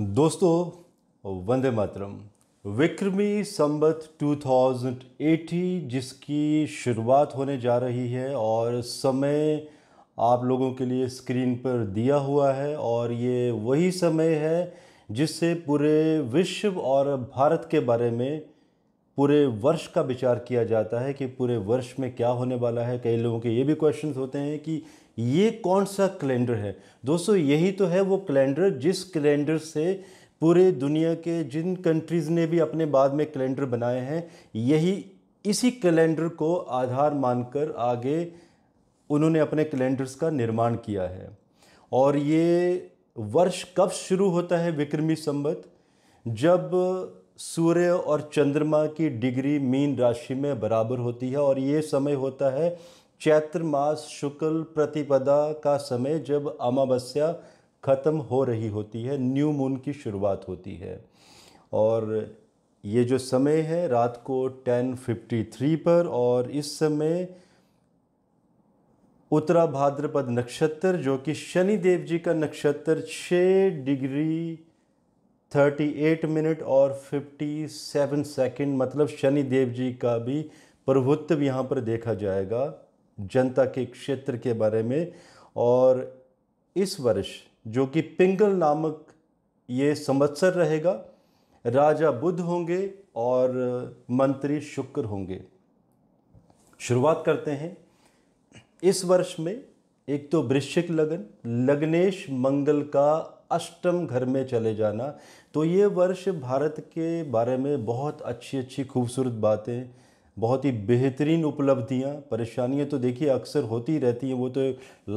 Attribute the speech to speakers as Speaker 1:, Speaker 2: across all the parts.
Speaker 1: दोस्तों वंदे मातरम विक्रमी संबत 2080 जिसकी शुरुआत होने जा रही है और समय आप लोगों के लिए स्क्रीन पर दिया हुआ है और ये वही समय है जिससे पूरे विश्व और भारत के बारे में पूरे वर्ष का विचार किया जाता है कि पूरे वर्ष में क्या होने वाला है कई लोगों के ये भी क्वेश्चन होते हैं कि ये कौन सा कैलेंडर है दोस्तों यही तो है वो कैलेंडर जिस कैलेंडर से पूरे दुनिया के जिन कंट्रीज़ ने भी अपने बाद में कैलेंडर बनाए हैं यही इसी कैलेंडर को आधार मानकर आगे उन्होंने अपने कैलेंडर्स का निर्माण किया है और ये वर्ष कब शुरू होता है विक्रमी संबत जब सूर्य और चंद्रमा की डिग्री मीन राशि में बराबर होती है और ये समय होता है चैत्र मास शुक्ल प्रतिपदा का समय जब अमावस्या ख़त्म हो रही होती है न्यू मून की शुरुआत होती है और ये जो समय है रात को 10:53 पर और इस समय उत्तरा भाद्रपद नक्षत्र जो कि शनि देव जी का नक्षत्र 6 डिग्री 38 मिनट और 57 सेकंड मतलब शनि देव जी का भी प्रभुत्व यहाँ पर देखा जाएगा जनता के क्षेत्र के बारे में और इस वर्ष जो कि पिंगल नामक ये संवत्सर रहेगा राजा बुद्ध होंगे और मंत्री शुक्र होंगे शुरुआत करते हैं इस वर्ष में एक तो वृश्चिक लगन लग्नेश मंगल का अष्टम घर में चले जाना तो ये वर्ष भारत के बारे में बहुत अच्छी अच्छी खूबसूरत बातें बहुत ही बेहतरीन उपलब्धियाँ परेशानियाँ तो देखिए अक्सर होती रहती हैं वो तो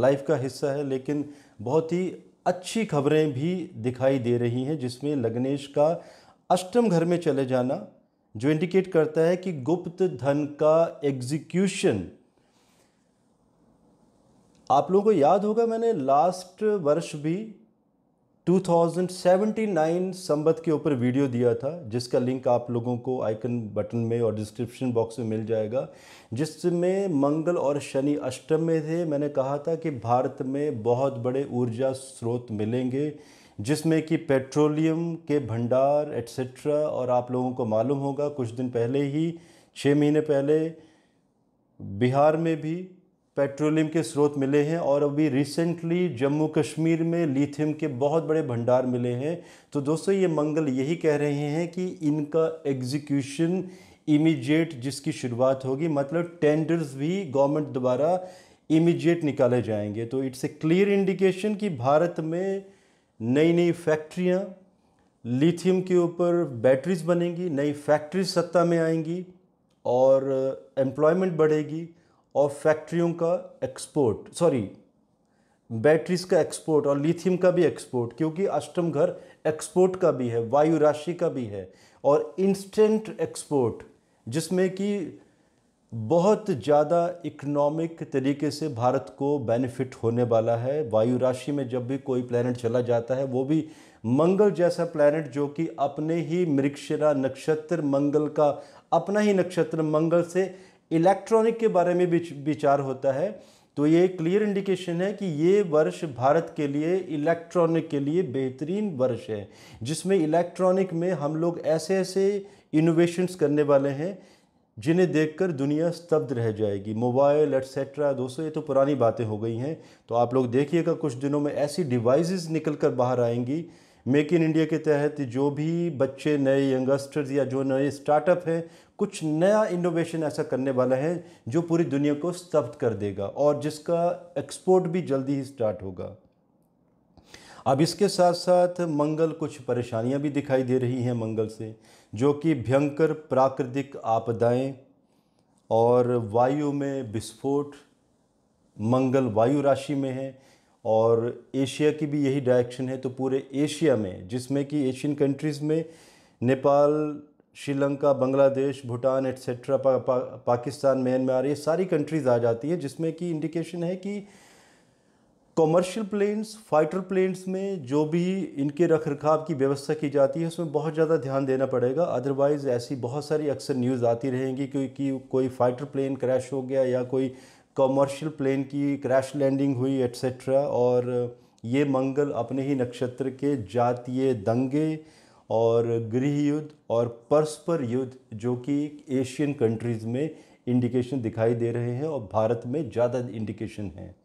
Speaker 1: लाइफ का हिस्सा है लेकिन बहुत ही अच्छी खबरें भी दिखाई दे रही हैं जिसमें लग्नेश का अष्टम घर में चले जाना जो इंडिकेट करता है कि गुप्त धन का एग्जीक्यूशन आप लोगों को याद होगा मैंने लास्ट वर्ष भी 2079 संबत के ऊपर वीडियो दिया था जिसका लिंक आप लोगों को आइकन बटन में और डिस्क्रिप्शन बॉक्स में मिल जाएगा जिसमें मंगल और शनि अष्टम में थे मैंने कहा था कि भारत में बहुत बड़े ऊर्जा स्रोत मिलेंगे जिसमें कि पेट्रोलियम के भंडार एट्सट्रा और आप लोगों को मालूम होगा कुछ दिन पहले ही छः महीने पहले बिहार में भी पेट्रोलियम के स्रोत मिले हैं और अभी रिसेंटली जम्मू कश्मीर में लिथियम के बहुत बड़े भंडार मिले हैं तो दोस्तों ये मंगल यही कह रहे हैं कि इनका एग्जीक्यूशन इमीडिएट जिसकी शुरुआत होगी मतलब टेंडर्स भी गवर्नमेंट द्वारा इमीडिएट निकाले जाएंगे तो इट्स ए क्लियर इंडिकेशन कि भारत में नई नई फैक्ट्रियाँ लिथियम के ऊपर बैटरीज बनेंगी नई फैक्ट्रीज सत्ता में आएंगी और एम्प्लॉयमेंट बढ़ेगी और फैक्ट्रियों का एक्सपोर्ट सॉरी बैटरीज का एक्सपोर्ट और लिथियम का भी एक्सपोर्ट क्योंकि अष्टम घर एक्सपोर्ट का भी है वायु राशि का भी है और इंस्टेंट एक्सपोर्ट जिसमें कि बहुत ज़्यादा इकोनॉमिक तरीके से भारत को बेनिफिट होने वाला है वायु राशि में जब भी कोई प्लानट चला जाता है वो भी मंगल जैसा प्लानट जो कि अपने ही मृक्षरा नक्षत्र मंगल का अपना ही नक्षत्र मंगल से इलेक्ट्रॉनिक के बारे में विचार होता है तो ये क्लियर इंडिकेशन है कि ये वर्ष भारत के लिए इलेक्ट्रॉनिक के लिए बेहतरीन वर्ष है जिसमें इलेक्ट्रॉनिक में हम लोग ऐसे ऐसे इनोवेशंस करने वाले हैं जिन्हें देखकर दुनिया स्तब्ध रह जाएगी मोबाइल एट्सेट्रा दोस्तों ये तो पुरानी बातें हो गई हैं तो आप लोग देखिएगा कुछ दिनों में ऐसी डिवाइसेस निकल कर बाहर आएंगी मेक इन इंडिया के तहत जो भी बच्चे नए यंगस्टर्स या जो नए स्टार्टअप हैं कुछ नया इनोवेशन ऐसा करने वाला है जो पूरी दुनिया को स्तब्ध कर देगा और जिसका एक्सपोर्ट भी जल्दी ही स्टार्ट होगा अब इसके साथ साथ मंगल कुछ परेशानियां भी दिखाई दे रही हैं मंगल से जो कि भयंकर प्राकृतिक आपदाएं और वायु में विस्फोट मंगल वायु राशि में है और एशिया की भी यही डायरेक्शन है तो पूरे एशिया में जिसमें कि एशियन कंट्रीज़ में नेपाल श्रीलंका बांग्लादेश भूटान एट्सेट्रा पा, पा, पाकिस्तान म्यांमार ये सारी कंट्रीज़ आ जाती है जिसमें कि इंडिकेशन है कि कॉमर्शियल प्लेन्स फाइटर प्लेन्स में जो भी इनके रख रखाव की व्यवस्था की जाती है उसमें बहुत ज़्यादा ध्यान देना पड़ेगा अदरवाइज़ ऐसी बहुत सारी अक्सर न्यूज़ आती रहेंगी कि, कि कोई फाइटर प्लेन क्रैश हो गया या कोई कॉमर्शियल प्लेन की क्रैश लैंडिंग हुई एट्सट्रा और ये मंगल अपने ही नक्षत्र के जातीय दंगे और गृह युद्ध और परस्पर युद्ध जो कि एशियन कंट्रीज़ में इंडिकेशन दिखाई दे रहे हैं और भारत में ज़्यादा इंडिकेशन हैं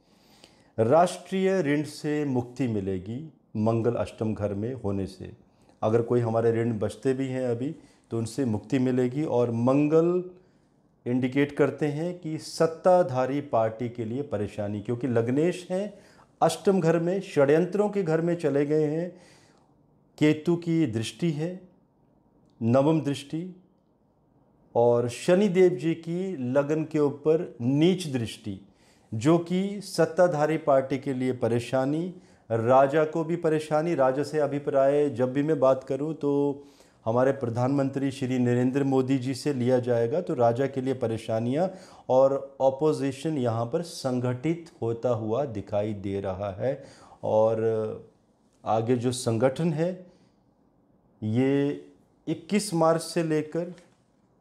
Speaker 1: राष्ट्रीय ऋण से मुक्ति मिलेगी मंगल अष्टम घर में होने से अगर कोई हमारे ऋण बचते भी हैं अभी तो उनसे मुक्ति मिलेगी और मंगल इंडिकेट करते हैं कि सत्ताधारी पार्टी के लिए परेशानी क्योंकि लग्नेश हैं अष्टम घर में षड्यंत्रों के घर में चले गए हैं केतु की दृष्टि है नवम दृष्टि और शनिदेव जी की लगन के ऊपर नीच दृष्टि जो कि सत्ताधारी पार्टी के लिए परेशानी राजा को भी परेशानी राजा से अभिप्राय जब भी मैं बात करूं तो हमारे प्रधानमंत्री श्री नरेंद्र मोदी जी से लिया जाएगा तो राजा के लिए परेशानियां और ऑपोजिशन यहां पर संगठित होता हुआ दिखाई दे रहा है और आगे जो संगठन है ये 21 मार्च से लेकर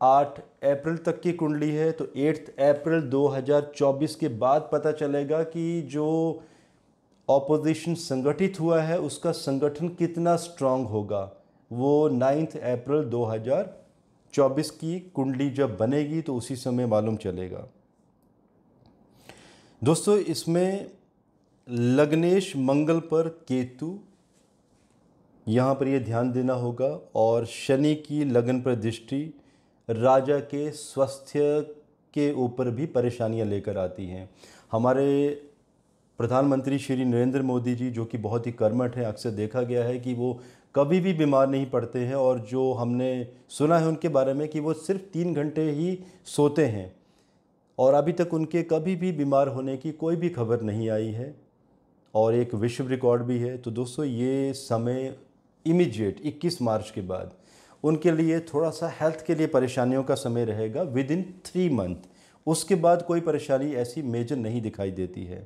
Speaker 1: 8 अप्रैल तक की कुंडली है तो 8 अप्रैल 2024 के बाद पता चलेगा कि जो ऑपोजिशन संगठित हुआ है उसका संगठन कितना स्ट्रांग होगा वो नाइन्थ अप्रैल 2024 की कुंडली जब बनेगी तो उसी समय मालूम चलेगा दोस्तों इसमें लग्नेश मंगल पर केतु यहाँ पर ये ध्यान देना होगा और शनि की लगन पर दृष्टि राजा के स्वास्थ्य के ऊपर भी परेशानियाँ लेकर आती हैं हमारे प्रधानमंत्री श्री नरेंद्र मोदी जी जो कि बहुत ही कर्मठ हैं अक्सर देखा गया है कि वो कभी भी बीमार नहीं पड़ते हैं और जो हमने सुना है उनके बारे में कि वो सिर्फ तीन घंटे ही सोते हैं और अभी तक उनके कभी भी बीमार होने की कोई भी खबर नहीं आई है और एक विश्व रिकॉर्ड भी है तो दोस्तों ये समय इमीडिएट 21 मार्च के बाद उनके लिए थोड़ा सा हेल्थ के लिए परेशानियों का समय रहेगा विद इन थ्री मंथ उसके बाद कोई परेशानी ऐसी मेजर नहीं दिखाई देती है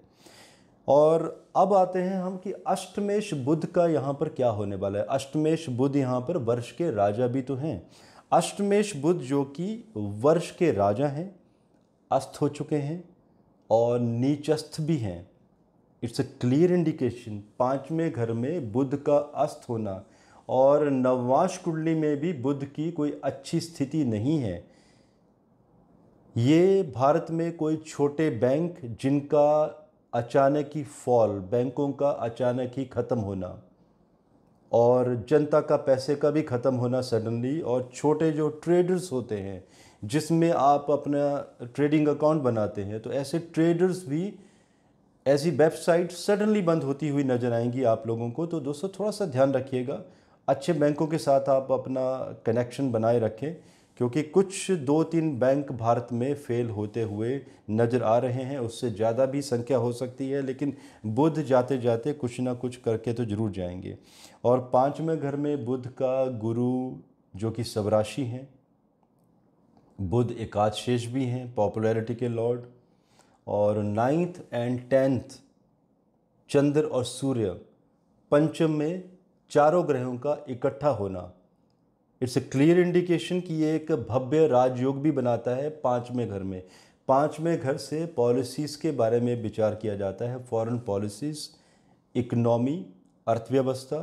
Speaker 1: और अब आते हैं हम कि अष्टमेश बुद्ध का यहाँ पर क्या होने वाला है अष्टमेश बुद्ध यहाँ पर वर्ष के राजा भी तो हैं अष्टमेश बुद्ध जो कि वर्ष के राजा हैं अस्त हो चुके हैं और नीचस्थ भी हैं इट्स अ क्लियर इंडिकेशन पाँचवें घर में बुद्ध का अस्त होना और नववांश कुंडली में भी बुद्ध की कोई अच्छी स्थिति नहीं है ये भारत में कोई छोटे बैंक जिनका अचानक ही फॉल बैंकों का अचानक ही ख़त्म होना और जनता का पैसे का भी ख़त्म होना सडनली और छोटे जो ट्रेडर्स होते हैं जिसमें आप अपना ट्रेडिंग अकाउंट बनाते हैं तो ऐसे ट्रेडर्स भी ऐसी वेबसाइट सडनली बंद होती हुई नज़र आएंगी आप लोगों को तो दोस्तों थोड़ा सा ध्यान रखिएगा अच्छे बैंकों के साथ आप अपना कनेक्शन बनाए रखें क्योंकि कुछ दो तीन बैंक भारत में फेल होते हुए नज़र आ रहे हैं उससे ज़्यादा भी संख्या हो सकती है लेकिन बुध जाते जाते कुछ ना कुछ करके तो ज़रूर जाएंगे और पाँचवें घर में बुध का गुरु जो कि स्वराशि हैं बुध एकादशेष भी हैं पॉपुलैरिटी के लॉर्ड और नाइन्थ एंड टेंथ चंद्र और सूर्य पंचम में चारों ग्रहों का इकट्ठा होना इट्स ए क्लियर इंडिकेशन कि ये एक भव्य राजयोग भी बनाता है पाँचवें घर में पाँचवें घर से पॉलिसीज़ के बारे में विचार किया जाता है फॉरेन पॉलिसीज़ इकनॉमी अर्थव्यवस्था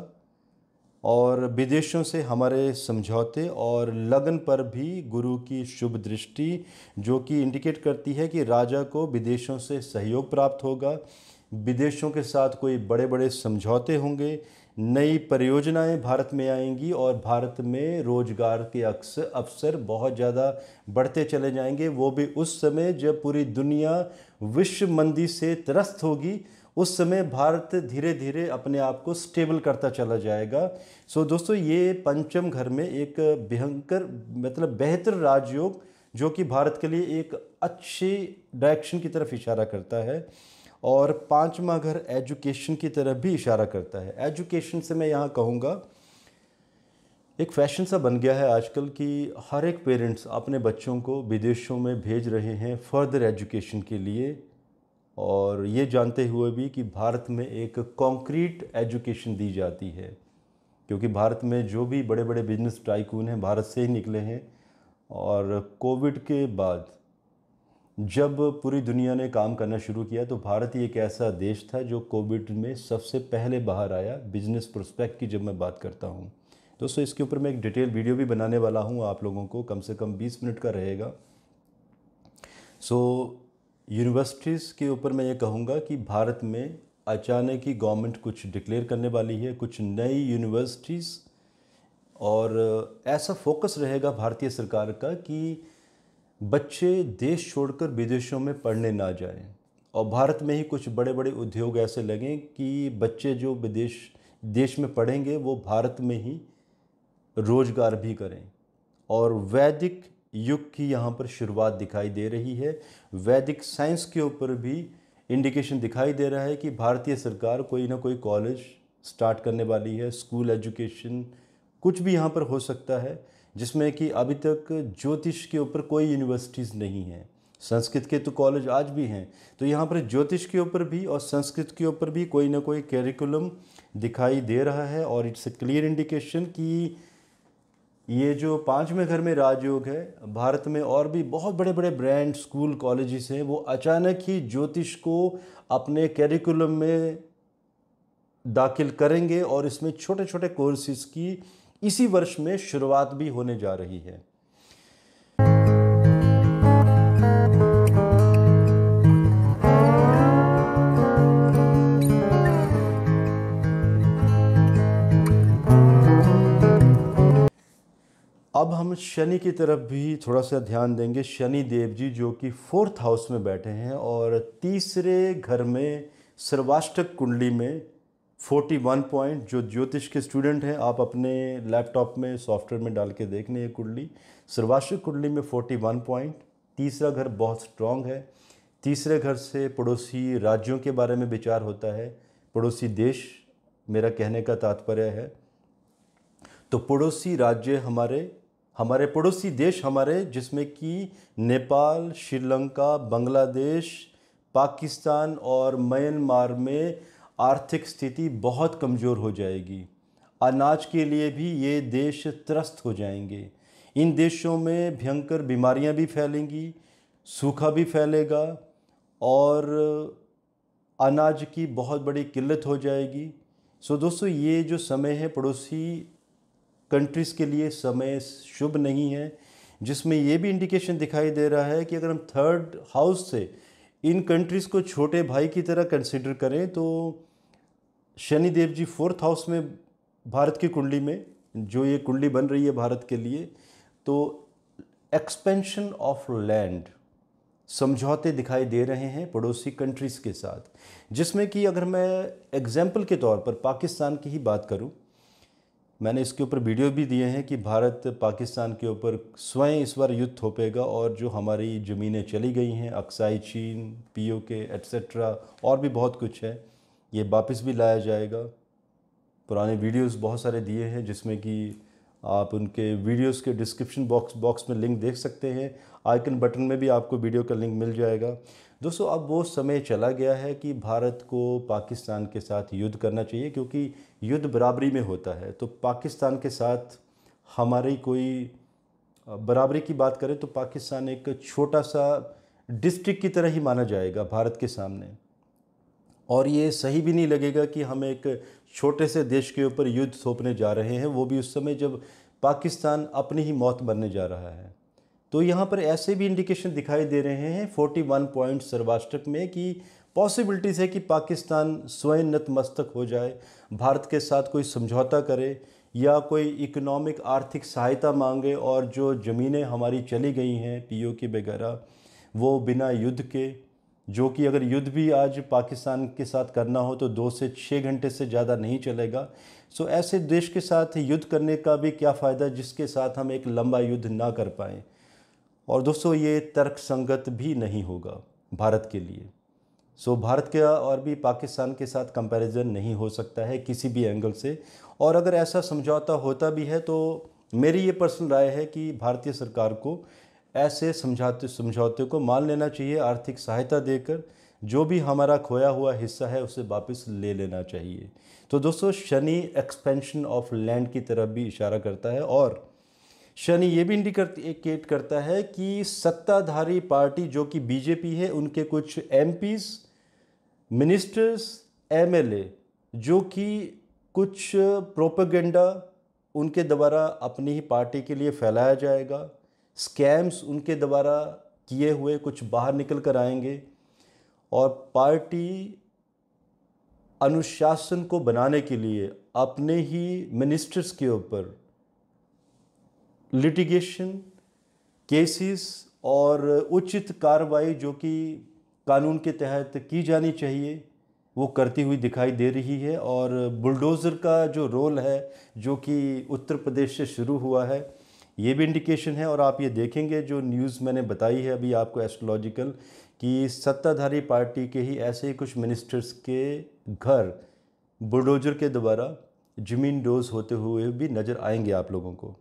Speaker 1: और विदेशों से हमारे समझौते और लगन पर भी गुरु की शुभ दृष्टि जो कि इंडिकेट करती है कि राजा को विदेशों से सहयोग प्राप्त होगा विदेशों के साथ कोई बड़े बड़े समझौते होंगे नई परियोजनाएं भारत में आएंगी और भारत में रोजगार के अक्सर अवसर बहुत ज़्यादा बढ़ते चले जाएंगे वो भी उस समय जब पूरी दुनिया विश्व मंदी से त्रस्त होगी उस समय भारत धीरे धीरे अपने आप को स्टेबल करता चला जाएगा सो so, दोस्तों ये पंचम घर में एक भयंकर मतलब बेहतर राजयोग जो कि भारत के लिए एक अच्छी डायरेक्शन की तरफ इशारा करता है और पाँचवा घर एजुकेशन की तरफ भी इशारा करता है एजुकेशन से मैं यहाँ कहूँगा एक फैशन सा बन गया है आजकल कि हर एक पेरेंट्स अपने बच्चों को विदेशों में भेज रहे हैं फर्दर एजुकेशन के लिए और ये जानते हुए भी कि भारत में एक कंक्रीट एजुकेशन दी जाती है क्योंकि भारत में जो भी बड़े बड़े बिजनेस टाइकून हैं भारत से ही निकले हैं और कोविड के बाद जब पूरी दुनिया ने काम करना शुरू किया तो भारत ही एक ऐसा देश था जो कोविड में सबसे पहले बाहर आया बिजनेस प्रोस्पेक्ट की जब मैं बात करता हूँ दोस्तों इसके ऊपर मैं एक डिटेल वीडियो भी बनाने वाला हूँ आप लोगों को कम से कम 20 मिनट का रहेगा सो यूनिवर्सिटीज़ के ऊपर मैं ये कहूँगा कि भारत में अचानक ही गवर्नमेंट कुछ डिक्लेयर करने वाली है कुछ नई यूनिवर्सिटीज़ और ऐसा फोकस रहेगा भारतीय सरकार का कि बच्चे देश छोड़कर विदेशों में पढ़ने ना जाएं और भारत में ही कुछ बड़े बड़े उद्योग ऐसे लगें कि बच्चे जो विदेश देश में पढ़ेंगे वो भारत में ही रोज़गार भी करें और वैदिक युग की यहाँ पर शुरुआत दिखाई दे रही है वैदिक साइंस के ऊपर भी इंडिकेशन दिखाई दे रहा है कि भारतीय सरकार कोई ना कोई कॉलेज स्टार्ट करने वाली है स्कूल एजुकेशन कुछ भी यहाँ पर हो सकता है जिसमें कि अभी तक ज्योतिष के ऊपर कोई यूनिवर्सिटीज़ नहीं हैं संस्कृत के तो कॉलेज आज भी हैं तो यहाँ पर ज्योतिष के ऊपर भी और संस्कृत के ऊपर भी कोई ना कोई कैरिकुलम दिखाई दे रहा है और इट्स अ क्लियर इंडिकेशन कि ये जो पाँचवें घर में राजयोग है भारत में और भी बहुत बड़े बड़े ब्रांड स्कूल कॉलेजेस हैं वो अचानक ही ज्योतिष को अपने कैरिकुलम में दाखिल करेंगे और इसमें छोटे छोटे कोर्सेज़ की इसी वर्ष में शुरुआत भी होने जा रही है अब हम शनि की तरफ भी थोड़ा सा ध्यान देंगे शनि देव जी जो कि फोर्थ हाउस में बैठे हैं और तीसरे घर में सर्वाष्टक कुंडली में 41 पॉइंट जो ज्योतिष के स्टूडेंट हैं आप अपने लैपटॉप में सॉफ्टवेयर में डाल के देख लें ये कुंडली सर्वाष्टक कुंडली में 41 पॉइंट तीसरा घर बहुत स्ट्रांग है तीसरे घर से पड़ोसी राज्यों के बारे में विचार होता है पड़ोसी देश मेरा कहने का तात्पर्य है तो पड़ोसी राज्य हमारे हमारे पड़ोसी देश हमारे जिसमें कि नेपाल श्रीलंका बांग्लादेश पाकिस्तान और म्यांमार में आर्थिक स्थिति बहुत कमज़ोर हो जाएगी अनाज के लिए भी ये देश त्रस्त हो जाएंगे इन देशों में भयंकर बीमारियां भी फैलेंगी सूखा भी फैलेगा और अनाज की बहुत बड़ी किल्लत हो जाएगी सो दोस्तों ये जो समय है पड़ोसी कंट्रीज़ के लिए समय शुभ नहीं है जिसमें यह भी इंडिकेशन दिखाई दे रहा है कि अगर हम थर्ड हाउस से इन कंट्रीज़ को छोटे भाई की तरह कंसिडर करें तो शनिदेव जी फोर्थ हाउस में भारत की कुंडली में जो ये कुंडली बन रही है भारत के लिए तो एक्सपेंशन ऑफ लैंड समझौते दिखाई दे रहे हैं पड़ोसी कंट्रीज़ के साथ जिसमें कि अगर मैं एग्जाम्पल के तौर पर पाकिस्तान की ही बात करूं मैंने इसके ऊपर वीडियो भी दिए हैं कि भारत पाकिस्तान के ऊपर स्वयं इस बार युद्ध थोपेगा और जो हमारी ज़मीनें चली गई हैं अक्साई चीन पीओके एट्सट्रा और भी बहुत कुछ है ये वापस भी लाया जाएगा पुराने वीडियोस बहुत सारे दिए हैं जिसमें कि आप उनके वीडियोस के डिस्क्रिप्शन बॉक्स बॉक्स में लिंक देख सकते हैं आइकन बटन में भी आपको वीडियो का लिंक मिल जाएगा दोस्तों अब वो समय चला गया है कि भारत को पाकिस्तान के साथ युद्ध करना चाहिए क्योंकि युद्ध बराबरी में होता है तो पाकिस्तान के साथ हमारी कोई बराबरी की बात करें तो पाकिस्तान एक छोटा सा डिस्ट्रिक्ट की तरह ही माना जाएगा भारत के सामने और ये सही भी नहीं लगेगा कि हम एक छोटे से देश के ऊपर युद्ध थोपने जा रहे हैं वो भी उस समय जब पाकिस्तान अपनी ही मौत बनने जा रहा है तो यहाँ पर ऐसे भी इंडिकेशन दिखाई दे रहे हैं 41 पॉइंट सर्वाष्टक में कि पॉसिबिलिटीज़ है कि पाकिस्तान स्वयं नतमस्तक हो जाए भारत के साथ कोई समझौता करे या कोई इकोनॉमिक आर्थिक सहायता मांगे और जो ज़मीनें हमारी चली गई हैं पीओ के वगैरह वो बिना युद्ध के जो कि अगर युद्ध भी आज पाकिस्तान के साथ करना हो तो दो से छः घंटे से ज़्यादा नहीं चलेगा सो ऐसे देश के साथ युद्ध करने का भी क्या फ़ायदा जिसके साथ हम एक लंबा युद्ध ना कर पाएँ और दोस्तों ये तर्क संगत भी नहीं होगा भारत के लिए सो भारत का और भी पाकिस्तान के साथ कंपैरिजन नहीं हो सकता है किसी भी एंगल से और अगर ऐसा समझौता होता भी है तो मेरी ये पर्सनल राय है कि भारतीय सरकार को ऐसे समझौते समझौते को मान लेना चाहिए आर्थिक सहायता देकर जो भी हमारा खोया हुआ हिस्सा है उसे वापस ले लेना चाहिए तो दोस्तों शनि एक्सपेंशन ऑफ लैंड की तरफ भी इशारा करता है और शनि ये भी इंडिकेट करता है कि सत्ताधारी पार्टी जो कि बीजेपी है उनके कुछ एम मिनिस्टर्स एम जो कि कुछ प्रोपेगेंडा उनके द्वारा अपनी ही पार्टी के लिए फैलाया जाएगा स्कैम्स उनके द्वारा किए हुए कुछ बाहर निकल कर आएंगे और पार्टी अनुशासन को बनाने के लिए अपने ही मिनिस्टर्स के ऊपर लिटिगेशन केसेस और उचित कार्रवाई जो कि कानून के तहत की जानी चाहिए वो करती हुई दिखाई दे रही है और बुलडोज़र का जो रोल है जो कि उत्तर प्रदेश से शुरू हुआ है ये भी इंडिकेशन है और आप ये देखेंगे जो न्यूज़ मैंने बताई है अभी आपको एस्ट्रोलॉजिकल कि सत्ताधारी पार्टी के ही ऐसे ही कुछ मिनिस्टर्स के घर बुलडोज़र के द्वारा जमीन डोज होते हुए भी नज़र आएंगे आप लोगों को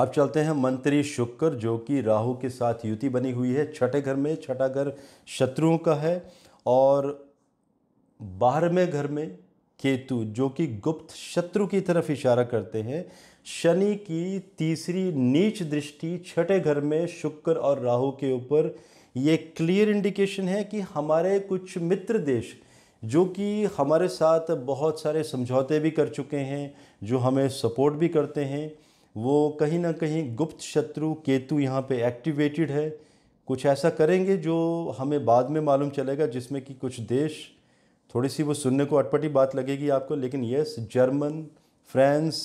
Speaker 1: अब चलते हैं मंत्री शुक्र जो कि राहु के साथ युति बनी हुई है छठे घर में छठा घर शत्रुओं का है और बारहवें घर में केतु जो कि गुप्त शत्रु की तरफ इशारा करते हैं शनि की तीसरी नीच दृष्टि छठे घर में शुक्र और राहु के ऊपर ये क्लियर इंडिकेशन है कि हमारे कुछ मित्र देश जो कि हमारे साथ बहुत सारे समझौते भी कर चुके हैं जो हमें सपोर्ट भी करते हैं वो कहीं ना कहीं गुप्त शत्रु केतु यहाँ पे एक्टिवेटेड है कुछ ऐसा करेंगे जो हमें बाद में मालूम चलेगा जिसमें कि कुछ देश थोड़ी सी वो सुनने को अटपटी बात लगेगी आपको लेकिन yes German France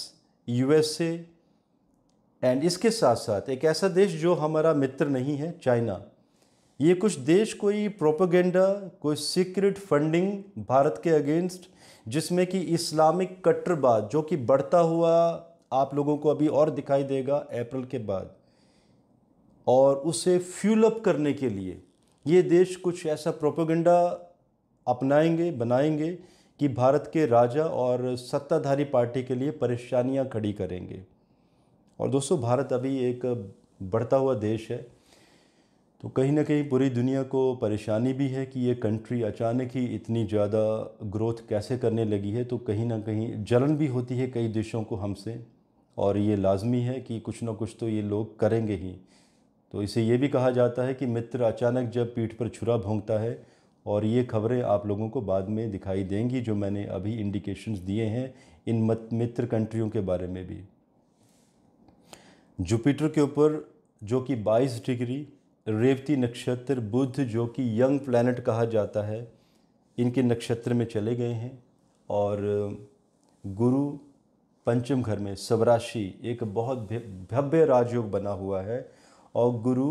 Speaker 1: USA and इसके साथ साथ एक ऐसा देश जो हमारा मित्र नहीं है चाइना ये कुछ देश कोई प्रोपोगेंडा कोई सीक्रेट फंडिंग भारत के अगेंस्ट जिसमें कि इस्लामिक कट्टरवाद जो कि बढ़ता हुआ आप लोगों को अभी और दिखाई देगा अप्रैल के बाद और उसे फ्यूल अप करने के लिए ये देश कुछ ऐसा प्रोपोगंडा अपनाएंगे बनाएंगे कि भारत के राजा और सत्ताधारी पार्टी के लिए परेशानियां खड़ी करेंगे और दोस्तों भारत अभी एक बढ़ता हुआ देश है तो कहीं ना कहीं पूरी दुनिया को परेशानी भी है कि ये कंट्री अचानक ही इतनी ज़्यादा ग्रोथ कैसे करने लगी है तो कहीं ना कहीं जलन भी होती है कई देशों को हमसे और ये लाजमी है कि कुछ ना कुछ तो ये लोग करेंगे ही तो इसे ये भी कहा जाता है कि मित्र अचानक जब पीठ पर छुरा भोंगता है और ये खबरें आप लोगों को बाद में दिखाई देंगी जो मैंने अभी इंडिकेशंस दिए हैं इन मित्र कंट्रियों के बारे में भी जुपिटर के ऊपर जो कि 22 डिग्री रेवती नक्षत्र बुध जो कि यंग प्लानट कहा जाता है इनके नक्षत्र में चले गए हैं और गुरु पंचम घर में स्वराशि एक बहुत भव्य राजयोग बना हुआ है और गुरु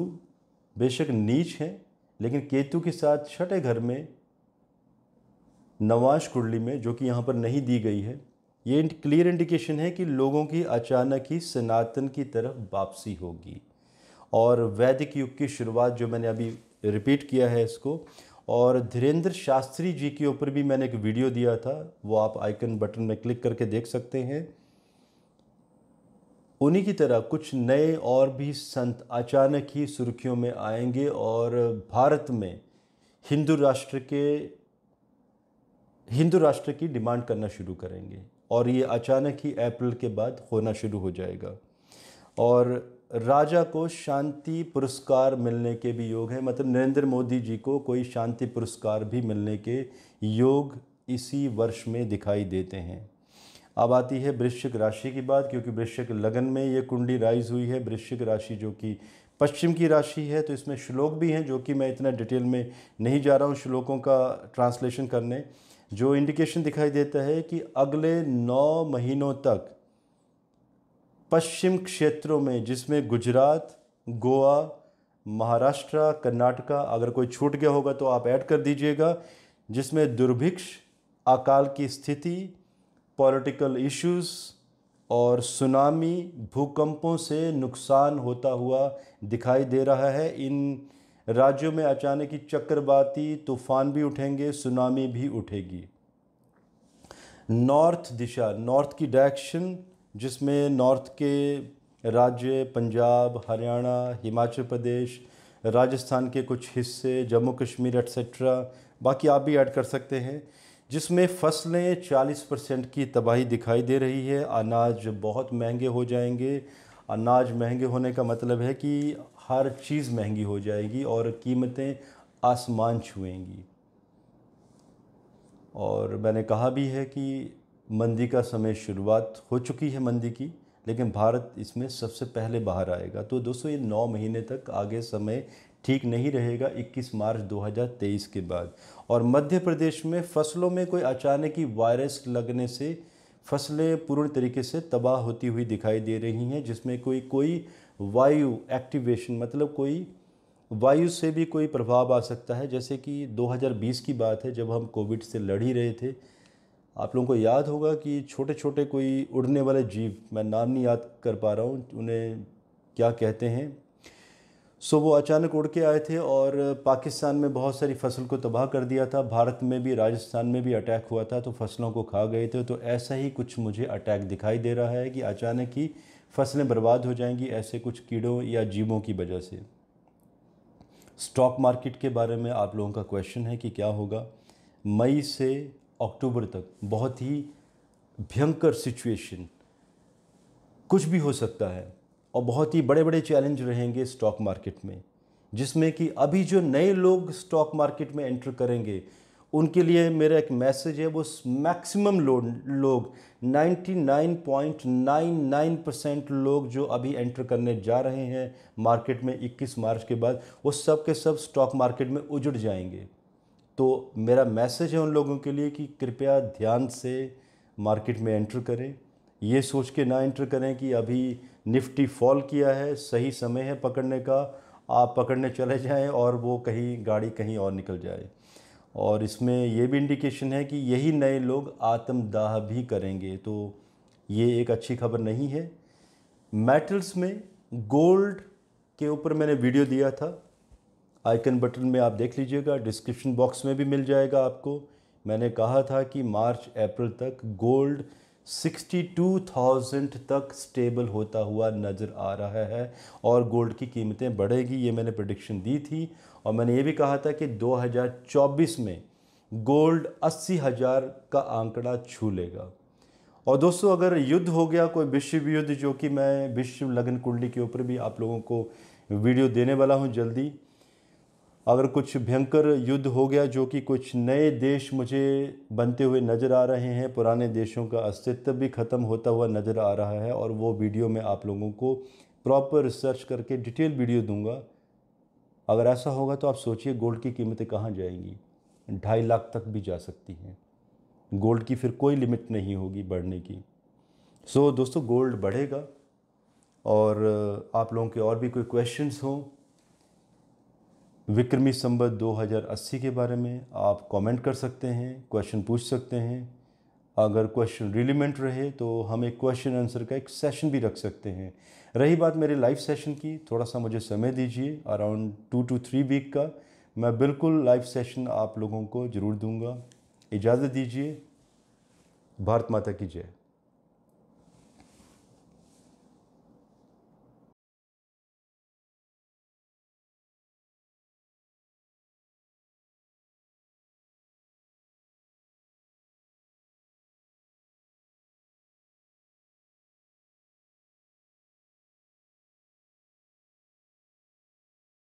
Speaker 1: बेशक नीच हैं लेकिन केतु के साथ छठे घर में नवाश कुंडली में जो कि यहाँ पर नहीं दी गई है ये क्लियर इंडिकेशन है कि लोगों की अचानक ही सनातन की तरफ वापसी होगी और वैदिक युग की शुरुआत जो मैंने अभी रिपीट किया है इसको और धीरेन्द्र शास्त्री जी के ऊपर भी मैंने एक वीडियो दिया था वो आप आइकन बटन में क्लिक करके देख सकते हैं उन्हीं की तरह कुछ नए और भी संत अचानक ही सुर्खियों में आएंगे और भारत में हिंदू राष्ट्र के हिंदू राष्ट्र की डिमांड करना शुरू करेंगे और ये अचानक ही अप्रैल के बाद होना शुरू हो जाएगा और राजा को शांति पुरस्कार मिलने के भी योग हैं मतलब नरेंद्र मोदी जी को कोई शांति पुरस्कार भी मिलने के योग इसी वर्ष में दिखाई देते हैं अब आती है वृश्चिक राशि की बात क्योंकि वृश्चिक लगन में ये कुंडली राइज हुई है वृश्चिक राशि जो कि पश्चिम की राशि है तो इसमें श्लोक भी हैं जो कि मैं इतना डिटेल में नहीं जा रहा हूँ श्लोकों का ट्रांसलेशन करने जो इंडिकेशन दिखाई देता है कि अगले नौ महीनों तक पश्चिम क्षेत्रों में जिसमें गुजरात गोवा महाराष्ट्र कर्नाटका अगर कोई छूट गया होगा तो आप ऐड कर दीजिएगा जिसमें दुर्भिक्ष अकाल की स्थिति पॉलिटिकल इश्यूज और सुनामी भूकंपों से नुकसान होता हुआ दिखाई दे रहा है इन राज्यों में अचानक ही चक्रवाती तूफान भी उठेंगे सुनामी भी उठेगी नॉर्थ दिशा नॉर्थ की डायरेक्शन जिसमें नॉर्थ के राज्य पंजाब हरियाणा हिमाचल प्रदेश राजस्थान के कुछ हिस्से जम्मू कश्मीर एट्सट्रा बाकी आप भी ऐड कर सकते हैं जिसमें फसलें 40 परसेंट की तबाही दिखाई दे रही है अनाज बहुत महंगे हो जाएंगे अनाज महंगे होने का मतलब है कि हर चीज़ महंगी हो जाएगी और कीमतें आसमान छुएंगी और मैंने कहा भी है कि मंदी का समय शुरुआत हो चुकी है मंदी की लेकिन भारत इसमें सबसे पहले बाहर आएगा तो दोस्तों ये नौ महीने तक आगे समय ठीक नहीं रहेगा 21 मार्च 2023 के बाद और मध्य प्रदेश में फसलों में कोई अचानक ही वायरस लगने से फसलें पूर्ण तरीके से तबाह होती हुई दिखाई दे रही हैं जिसमें कोई कोई वायु एक्टिवेशन मतलब कोई वायु से भी कोई प्रभाव आ सकता है जैसे कि 2020 की बात है जब हम कोविड से लड़ ही रहे थे आप लोगों को याद होगा कि छोटे छोटे कोई उड़ने वाले जीव मैं नाम नहीं याद कर पा रहा हूँ उन्हें क्या कहते हैं सो वो अचानक उड़ के आए थे और पाकिस्तान में बहुत सारी फसल को तबाह कर दिया था भारत में भी राजस्थान में भी अटैक हुआ था तो फसलों को खा गए थे तो ऐसा ही कुछ मुझे अटैक दिखाई दे रहा है कि अचानक ही फसलें बर्बाद हो जाएंगी ऐसे कुछ कीड़ों या जीवों की वजह से स्टॉक मार्केट के बारे में आप लोगों का क्वेश्चन है कि क्या होगा मई से अक्टूबर तक बहुत ही भयंकर सिचुएशन कुछ भी हो सकता है और बहुत ही बड़े बड़े चैलेंज रहेंगे स्टॉक मार्केट में जिसमें कि अभी जो नए लोग स्टॉक मार्केट में एंटर करेंगे उनके लिए मेरा एक मैसेज है वो मैक्सिमम लोग लोग 99.99 परसेंट लोग जो अभी एंटर करने जा रहे हैं मार्केट में 21 मार्च के बाद वो सब के सब स्टॉक मार्केट में उजड़ जाएंगे तो मेरा मैसेज है उन लोगों के लिए कि कृपया ध्यान से मार्केट में एंटर करें ये सोच के ना एंटर करें कि अभी निफ्टी फॉल किया है सही समय है पकड़ने का आप पकड़ने चले जाएं और वो कहीं गाड़ी कहीं और निकल जाए और इसमें यह भी इंडिकेशन है कि यही नए लोग आत्मदाह भी करेंगे तो ये एक अच्छी खबर नहीं है मेटल्स में गोल्ड के ऊपर मैंने वीडियो दिया था आइकन बटन में आप देख लीजिएगा डिस्क्रिप्शन बॉक्स में भी मिल जाएगा आपको मैंने कहा था कि मार्च अप्रैल तक गोल्ड 62,000 तक स्टेबल होता हुआ नज़र आ रहा है और गोल्ड की कीमतें बढ़ेगी ये मैंने प्रडिक्शन दी थी और मैंने ये भी कहा था कि 2024 में गोल्ड अस्सी हज़ार का आंकड़ा छू लेगा और दोस्तों अगर युद्ध हो गया कोई विश्व युद्ध जो कि मैं विश्व लगन कुंडली के ऊपर भी आप लोगों को वीडियो देने वाला हूँ जल्दी अगर कुछ भयंकर युद्ध हो गया जो कि कुछ नए देश मुझे बनते हुए नज़र आ रहे हैं पुराने देशों का अस्तित्व भी ख़त्म होता हुआ नज़र आ रहा है और वो वीडियो में आप लोगों को प्रॉपर रिसर्च करके डिटेल वीडियो दूंगा अगर ऐसा होगा तो आप सोचिए गोल्ड की कीमतें कहाँ जाएंगी ढाई लाख तक भी जा सकती हैं गोल्ड की फिर कोई लिमिट नहीं होगी बढ़ने की सो so, दोस्तों गोल्ड बढ़ेगा और आप लोगों के और भी कोई क्वेश्चंस हों विक्रमी संबत 2080 के बारे में आप कमेंट कर सकते हैं क्वेश्चन पूछ सकते हैं अगर क्वेश्चन रिलीमेंट रहे तो हम एक क्वेश्चन आंसर का एक सेशन भी रख सकते हैं रही बात मेरे लाइव सेशन की थोड़ा सा मुझे समय दीजिए around two two three week का मैं बिल्कुल लाइव सेशन आप लोगों को ज़रूर दूंगा इजाज़त दीजिए भारत माता की जय